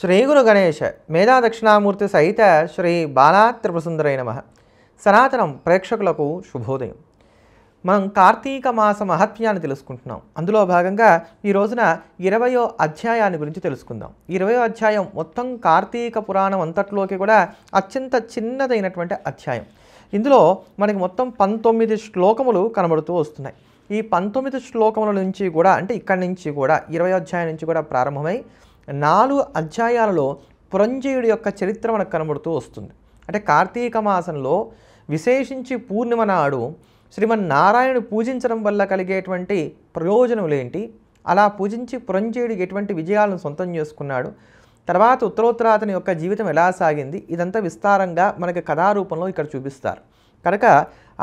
శ్రీ గురు గణేష్ మేధా దక్షిణామూర్తి సహిత శ్రీ బాలాత్రిపుసుందరై నమ సనాతనం ప్రేక్షకులకు శుభోదయం మనం కార్తీక మాస మహత్యాన్ని తెలుసుకుంటున్నాం అందులో భాగంగా ఈ రోజున ఇరవయో అధ్యాయాన్ని గురించి తెలుసుకుందాం ఇరవయో అధ్యాయం మొత్తం కార్తీక పురాణం అంతట్లోకి కూడా అత్యంత చిన్నదైనటువంటి అధ్యాయం ఇందులో మనకి మొత్తం పంతొమ్మిది శ్లోకములు కనబడుతూ వస్తున్నాయి ఈ పంతొమ్మిది శ్లోకముల నుంచి కూడా అంటే ఇక్కడి నుంచి కూడా ఇరవై అధ్యాయం నుంచి కూడా ప్రారంభమై నాలుగు అధ్యాయాలలో పురంజయుడి యొక్క చరిత్ర మనకు కనబడుతూ వస్తుంది అంటే కార్తీక మాసంలో విశేషించి పూర్ణిమ నాడు శ్రీమన్నారాయణుడు పూజించడం వల్ల కలిగేటువంటి ప్రయోజనములేంటి అలా పూజించి పురంజయుడికి ఎటువంటి విజయాలను సొంతం చేసుకున్నాడు తర్వాత ఉత్తరోత్తరాతని యొక్క జీవితం ఎలా సాగింది ఇదంతా విస్తారంగా మనకి కథారూపంలో ఇక్కడ చూపిస్తారు కనుక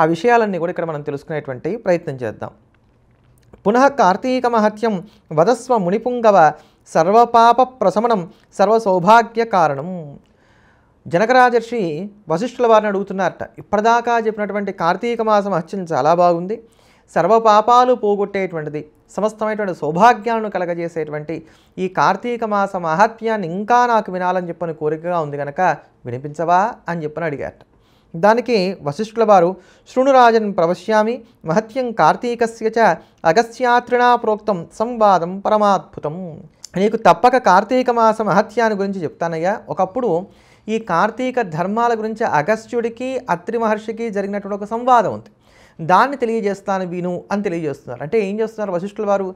ఆ విషయాలన్నీ కూడా ఇక్కడ మనం తెలుసుకునేటువంటి ప్రయత్నం చేద్దాం పునః కార్తీక మహత్యం వదస్వ మునిపుంగవ సర్వపాప ప్రశమనం సర్వసౌభాగ్య కారణం జనకరాజర్షి వశిష్ఠుల వారిని అడుగుతున్నారట ఇప్పటిదాకా చెప్పినటువంటి కార్తీక మాసం అత్యంత చాలా బాగుంది సర్వపాపాలు పోగొట్టేటువంటిది సమస్తమైనటువంటి సౌభాగ్యాలను కలగజేసేటువంటి ఈ కార్తీక మాస మహాత్మ్యాన్ని ఇంకా నాకు వినాలని చెప్పని కోరికగా ఉంది కనుక వినిపించవా అని చెప్పని అడిగారట దానికి వశిష్ఠుల వారు శృణురాజన్ ప్రవశ్యామి మహత్యం కార్తీకస్య చ అగస్యాత్రిణా ప్రోక్తం సంవాదం పరమాద్భుతం నీకు తప్పక కార్తీక మాస మహత్యాన్ని గురించి చెప్తానయ్యా ఒకప్పుడు ఈ కార్తీక ధర్మాల గురించి అగస్త్యుడికి అత్రి మహర్షికి జరిగినటువంటి ఒక సంవాదం ఉంది దాన్ని తెలియజేస్తాను విను అని తెలియజేస్తున్నారు అంటే ఏం చేస్తున్నారు వశిష్ఠుల వారు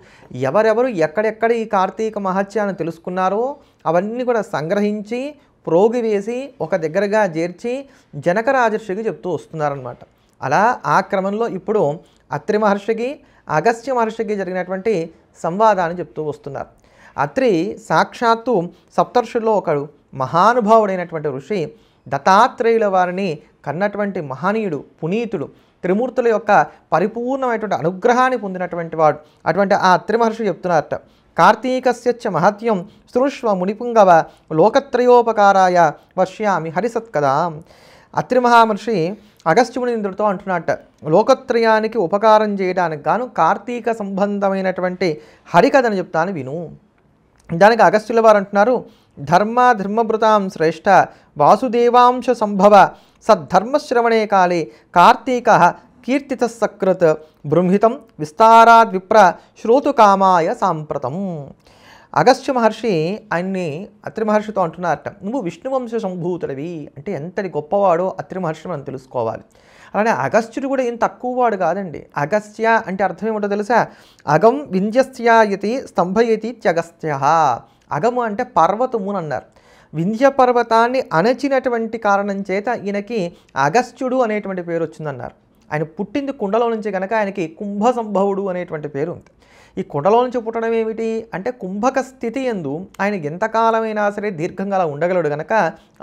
ఎవరెవరు ఎక్కడెక్కడ ఈ కార్తీక మహత్యాన్ని తెలుసుకున్నారో అవన్నీ కూడా సంగ్రహించి ప్రోగి వేసి ఒక దగ్గరగా చేర్చి జనక రాజర్షికి చెప్తూ వస్తున్నారనమాట అలా ఆ క్రమంలో ఇప్పుడు అత్రి మహర్షికి అగస్త్య మహర్షికి జరిగినటువంటి సంవాదాన్ని చెప్తూ వస్తున్నారు అత్రి సాక్షాత్తు సప్తర్షుల్లో ఒకడు మహానుభావుడైనటువంటి ఋషి దత్తాత్రేయుల వారిని కన్నటువంటి మహనీయుడు పునీతుడు త్రిమూర్తుల యొక్క పరిపూర్ణమైనటువంటి అనుగ్రహాన్ని పొందినటువంటి వాడు అటువంటి ఆ త్రిమహర్షి చెప్తున్నారట కార్తీకస్యచ్చ మహత్యం సృష్వ మునిపుంగవ లోకత్రయోపకారాయ వర్ష్యామి హరిసత్కదా కదా అత్రి మహామహర్షి అగస్త్యముని ఇంద్రుడితో అంటున్నట్ట లోకత్రయానికి ఉపకారం చేయడానికి గాను కార్తీక సంబంధమైనటువంటి హరికథను చెప్తాను విను దానికి అగస్త్యుల వారు అంటున్నారు ధర్మ ధర్మభృతాం శ్రేష్ట వాసుదేవాంశ సంభవ సద్ధర్మశ్రవణే కాళే కార్తీక కీర్తిత సకృత్ బృంహితం విస్తారాద్విప్ర శ్రోతుకామాయ సాంప్రతం అగస్త్య మహర్షి ఆయన్ని అత్రి మహర్షితో అంటున్నారట నువ్వు విష్ణువంశ సంభూతుడివి అంటే ఎంతటి గొప్పవాడో అత్రి మహర్షి మనం తెలుసుకోవాలి అలానే అగస్త్యుడు కూడా ఏం తక్కువ వాడు కాదండి అగస్త్య అంటే అర్థం ఏమిటో తెలుసా అగం వింధ్యస్యాయతి స్తంభయతి త్యగస్త్య అగము అంటే పర్వతము అని అన్నారు వింధ్య పర్వతాన్ని అణచినటువంటి కారణం చేత ఈయనకి అగస్త్యుడు అనేటువంటి పేరు వచ్చిందన్నారు ఆయన పుట్టింది కుండలో నుంచి కనుక ఆయనకి కుంభ సంభవుడు అనేటువంటి పేరు ఉంది ఈ కుండలో నుంచి పుట్టడం ఏమిటి అంటే కుంభక స్థితి ఎందు ఆయన ఎంతకాలమైనా సరే దీర్ఘంగా అలా ఉండగలడు కనుక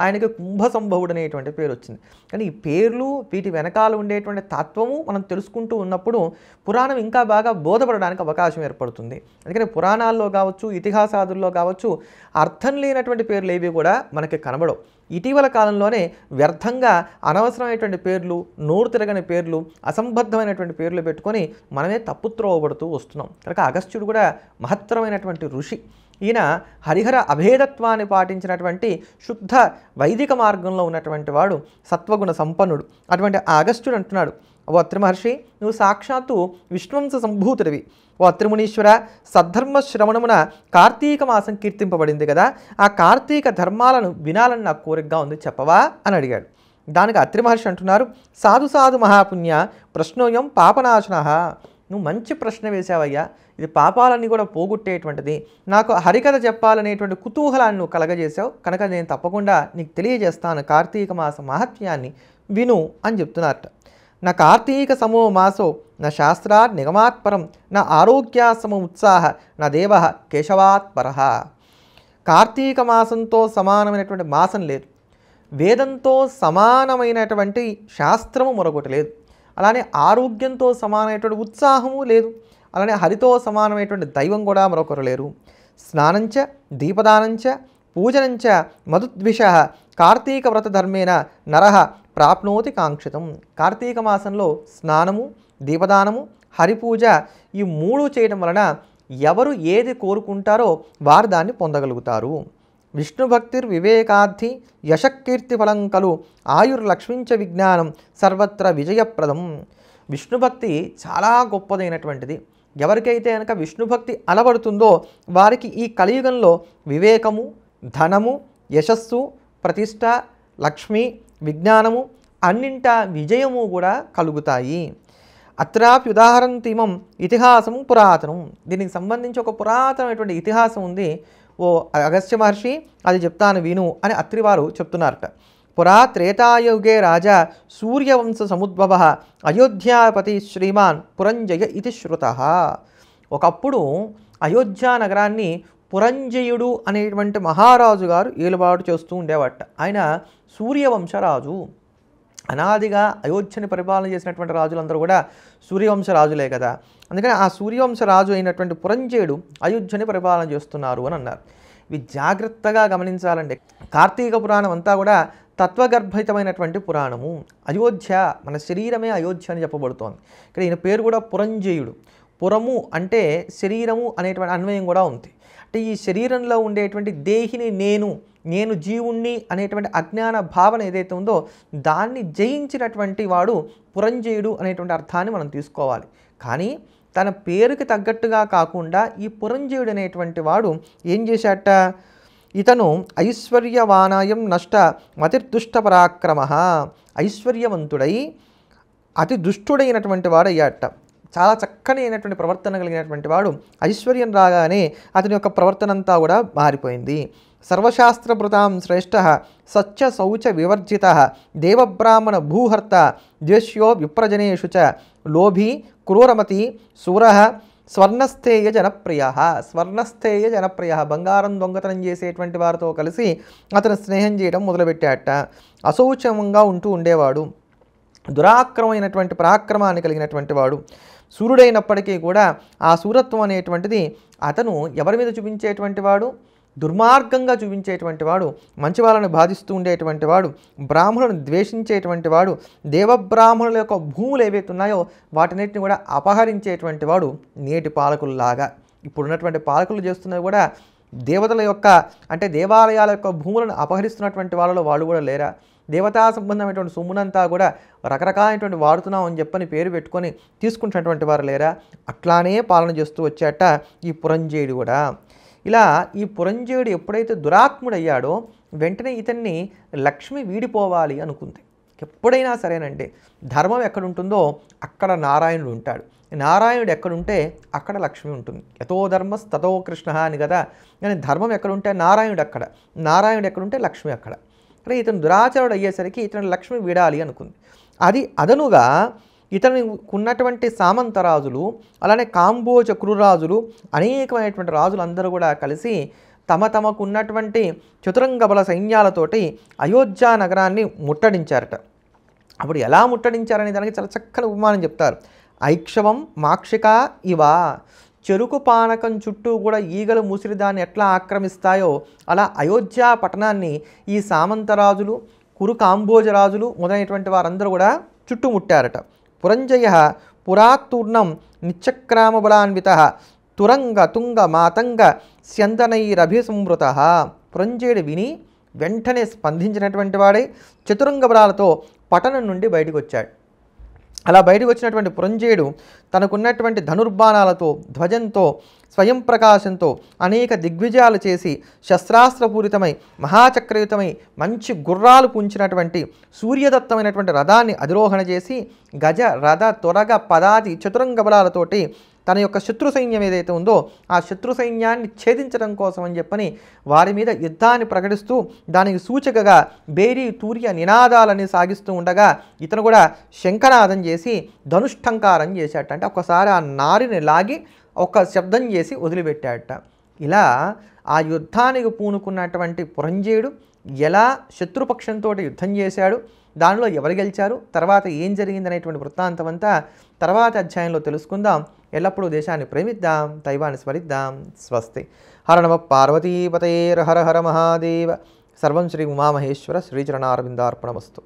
ఆయనకి కుంభ సంభవుడు అనేటువంటి పేరు వచ్చింది కానీ ఈ పేర్లు వీటి వెనకాల ఉండేటువంటి తత్వము మనం తెలుసుకుంటూ ఉన్నప్పుడు పురాణం ఇంకా బాగా బోధపడడానికి అవకాశం ఏర్పడుతుంది అందుకని పురాణాల్లో కావచ్చు ఇతిహాసాదుల్లో కావచ్చు అర్థం లేనటువంటి పేర్లు ఏవి కూడా మనకి కనబడవు ఇటీవల కాలంలోనే వ్యర్థంగా అనవసరమైనటువంటి పేర్లు నోరు తిరగని పేర్లు అసంబద్ధమైనటువంటి పేర్లు పెట్టుకొని మనమే తప్పు త్రోవబడుతూ వస్తున్నాం కనుక అగస్త్యుడు కూడా మహత్తరమైనటువంటి ఋషి ఈయన హరిహర అభేదత్వాన్ని పాటించినటువంటి శుద్ధ వైదిక మార్గంలో ఉన్నటువంటి వాడు సత్వగుణ సంపన్నుడు అటువంటి అగస్త్యుడు అంటున్నాడు ఓ అత్రిమహర్షి నువ్వు సాక్షాత్తు విష్ణువంశ సంభూతుడివి ఓ అత్రిమునీశ్వర సద్ధర్మ శ్రవణమున కార్తీక మాసం కీర్తింపబడింది కదా ఆ కార్తీక ధర్మాలను వినాలని నా కోరికగా ఉంది చెప్పవా అని అడిగాడు దానికి అత్రిమహర్షి అంటున్నారు సాధు సాధు మహాపుణ్య ప్రశ్నోయం పాపనాశన నువ్వు మంచి ప్రశ్న వేశావయ్యా ఇది పాపాలన్నీ కూడా పోగొట్టేటువంటిది నాకు హరికథ చెప్పాలనేటువంటి కుతూహలాన్ని నువ్వు కలగజేశావు కనుక నేను తప్పకుండా నీకు తెలియజేస్తాను కార్తీక మాస మహత్యాన్ని విను అని చెప్తున్నారట నా కార్తీక సమో మాసో నా శాస్త్రాత్ నిగమాత్పరం నా ఆరోగ్యాసమ ఉత్సాహ నా దేవ కేశవాత్పర కార్తీక మాసంతో సమానమైనటువంటి మాసం లేదు వేదంతో సమానమైనటువంటి శాస్త్రము మరొకటి లేదు అలానే ఆరోగ్యంతో సమానమైనటువంటి ఉత్సాహము లేదు అలానే హరితో సమానమైనటువంటి దైవం కూడా మరొకరు లేరు స్నానంచ దీపదానంచ పూజనంచ మధుద్విష కార్తీక వ్రత ధర్మేన నరహ ప్రాప్నోతి కాంక్షితం కార్తీక మాసంలో స్నానము దీపదానము హరిపూజ ఈ మూడు చేయడం వలన ఎవరు ఏది కోరుకుంటారో వారు దాన్ని పొందగలుగుతారు విష్ణుభక్తిర్ వివేకార్థి యశకీర్తి ఫలం కలు ఆయుర్లక్ష్మించ విజ్ఞానం సర్వత్ర విజయప్రదం విష్ణుభక్తి చాలా గొప్పదైనటువంటిది ఎవరికైతే కనుక విష్ణుభక్తి అలవడుతుందో వారికి ఈ కలియుగంలో వివేకము ధనము యశస్సు ప్రతిష్ట లక్ష్మి విజ్ఞానము అన్నింట విజయము కూడా కలుగుతాయి తీమం ఇతిహాసం పురాతనం దీనికి సంబంధించి ఒక పురాతనమైనటువంటి ఇతిహాసం ఉంది ఓ అగస్త్య మహర్షి అది చెప్తాను విను అని అత్రివారు చెప్తున్నారట పురా త్రేతాయుగే రాజా సూర్యవంశ సముద్భవ అయోధ్యాపతి శ్రీమాన్ పురంజయ ఇది శ్రుత ఒకప్పుడు అయోధ్యా నగరాన్ని పురంజయుడు అనేటువంటి మహారాజు గారు ఏలుబాటు చేస్తూ ఉండేవాట ఆయన సూర్యవంశరాజు అనాదిగా అయోధ్యని పరిపాలన చేసినటువంటి రాజులందరూ కూడా సూర్యవంశరాజులే కదా అందుకని ఆ సూర్యవంశ రాజు అయినటువంటి పురంజయుడు అయోధ్యని పరిపాలన చేస్తున్నారు అని అన్నారు ఇవి జాగ్రత్తగా గమనించాలండి కార్తీక పురాణం అంతా కూడా తత్వగర్భితమైనటువంటి పురాణము అయోధ్య మన శరీరమే అయోధ్య అని చెప్పబడుతోంది ఇక్కడ ఈయన పేరు కూడా పురంజయుడు పురము అంటే శరీరము అనేటువంటి అన్వయం కూడా ఉంది అంటే ఈ శరీరంలో ఉండేటువంటి దేహిని నేను నేను జీవుణ్ణి అనేటువంటి అజ్ఞాన భావన ఏదైతే ఉందో దాన్ని జయించినటువంటి వాడు పురంజయుడు అనేటువంటి అర్థాన్ని మనం తీసుకోవాలి కానీ తన పేరుకి తగ్గట్టుగా కాకుండా ఈ పురంజయుడు అనేటువంటి వాడు ఏం చేశాట ఇతను ఐశ్వర్యవానాయం నష్ట మతిర్దుష్ట పరాక్రమ ఐశ్వర్యవంతుడై అతి దుష్టుడైనటువంటి వాడు అయ్యాట చాలా చక్కని అయినటువంటి ప్రవర్తన కలిగినటువంటి వాడు ఐశ్వర్యం రాగానే అతని యొక్క ప్రవర్తన అంతా కూడా మారిపోయింది సర్వశాస్త్రభృతాం శ్రేష్ఠ స్వచ్ఛ శౌచ వివర్జిత దేవబ్రాహ్మణ భూహర్త ద్వేష్యో విప్రజనేషు చ లోభి క్రూరమతి శూర స్వర్ణస్థేయ జనప్రియ స్వర్ణస్థేయ జనప్రియ బంగారం దొంగతనం చేసేటువంటి వారితో కలిసి అతను స్నేహం చేయడం మొదలుపెట్టాట అశౌచంగా ఉంటూ ఉండేవాడు దురాక్రమైనటువంటి పరాక్రమాన్ని కలిగినటువంటి వాడు సూర్యుడైనప్పటికీ కూడా ఆ సూరత్వం అనేటువంటిది అతను ఎవరి మీద చూపించేటువంటి వాడు దుర్మార్గంగా చూపించేటువంటి వాడు మంచి వాళ్ళను బాధిస్తూ ఉండేటువంటి వాడు బ్రాహ్మణులను ద్వేషించేటువంటి వాడు దేవబ్రాహ్మణుల యొక్క భూములు ఏవైతే ఉన్నాయో వాటన్నిటిని కూడా అపహరించేటువంటి వాడు నేటి పాలకుల్లాగా ఇప్పుడున్నటువంటి పాలకులు చేస్తున్నవి కూడా దేవతల యొక్క అంటే దేవాలయాల యొక్క భూములను అపహరిస్తున్నటువంటి వాళ్ళలో వాళ్ళు కూడా లేరా దేవతా సంబంధమైనటువంటి సొమ్మునంతా కూడా రకరకాలైనటువంటి వాడుతున్నాం అని చెప్పని పేరు పెట్టుకొని తీసుకుంటున్నటువంటి వారు లేరా అట్లానే పాలన చేస్తూ వచ్చాట ఈ పురంజేయుడు కూడా ఇలా ఈ పురంజేయుడు ఎప్పుడైతే దురాత్ముడయ్యాడో వెంటనే ఇతన్ని లక్ష్మి వీడిపోవాలి అనుకుంది ఎప్పుడైనా సరేనండి ధర్మం ఎక్కడుంటుందో అక్కడ నారాయణుడు ఉంటాడు నారాయణుడు ఎక్కడుంటే అక్కడ లక్ష్మి ఉంటుంది యథో ధర్మ తథో కృష్ణ అని కదా కానీ ధర్మం ఎక్కడుంటే నారాయణుడు అక్కడ నారాయణుడు ఎక్కడుంటే లక్ష్మి అక్కడ అరే ఇతను దురాచారుడు అయ్యేసరికి ఇతను లక్ష్మి వీడాలి అనుకుంది అది అదనుగా ఇతని ఉన్నటువంటి సామంత రాజులు అలానే కాంబోజ క్రూరాజులు అనేకమైనటువంటి రాజులు అందరూ కూడా కలిసి తమ తమకు ఉన్నటువంటి చతురంగ బల సైన్యాలతోటి అయోధ్య నగరాన్ని ముట్టడించారట అప్పుడు ఎలా ముట్టడించారనే దానికి చాలా చక్కని ఉపమానం చెప్తారు ఐక్షవం మాక్షిక ఇవా చెరుకు పానకం చుట్టూ కూడా ఈగలు దాన్ని ఎట్లా ఆక్రమిస్తాయో అలా అయోధ్య పట్టణాన్ని ఈ సామంతరాజులు కురు కాంబోజరాజులు మొదలైనటువంటి వారందరూ కూడా చుట్టుముట్టారట పురంజయ పురాతూర్ణం బలాన్విత తురంగ తుంగ మాతంగ స్యందనైరభిసంవృత పురంజయుడు విని వెంటనే స్పందించినటువంటి వాడే చతురంగ బలాలతో పట్టణం నుండి బయటకు వచ్చాడు అలా బయటకు వచ్చినటువంటి పురంజేయుడు తనకున్నటువంటి ధనుర్బాణాలతో ధ్వజంతో స్వయం ప్రకాశంతో అనేక దిగ్విజయాలు చేసి శస్త్రాస్త్రపూరితమై మహాచక్రయుతమై మంచి గుర్రాలు పుంచినటువంటి సూర్యదత్తమైనటువంటి రథాన్ని అధిరోహణ చేసి గజ రథ త్వరగ పదాది చతురంగ బలాలతోటి తన యొక్క శత్రు సైన్యం ఏదైతే ఉందో ఆ శత్రు సైన్యాన్ని ఛేదించడం కోసం అని చెప్పని వారి మీద యుద్ధాన్ని ప్రకటిస్తూ దానికి సూచకగా బేరీ తూర్య నినాదాలని సాగిస్తూ ఉండగా ఇతను కూడా శంఖనాదం చేసి ధనుష్టంకారం చేశాట అంటే ఒకసారి ఆ నారిని లాగి ఒక శబ్దం చేసి వదిలిపెట్టాడట ఇలా ఆ యుద్ధానికి పూనుకున్నటువంటి పురంజేయుడు ఎలా శత్రుపక్షంతో యుద్ధం చేశాడు దానిలో ఎవరు గెలిచారు తర్వాత ఏం జరిగింది వృత్తాంతం అంతా తర్వాత అధ్యాయంలో తెలుసుకుందాం ఎల్లప్పుడూ దేశాన్ని ప్రేమిద్దాం దైవాన్ని స్మరిద్దాం స్వస్తి హర నమ పార్వతీపతేర్ హర హర మహాదేవ సర్వం శ్రీ ఉమామహేశ్వర శ్రీచరణారవిందార్పణమస్తు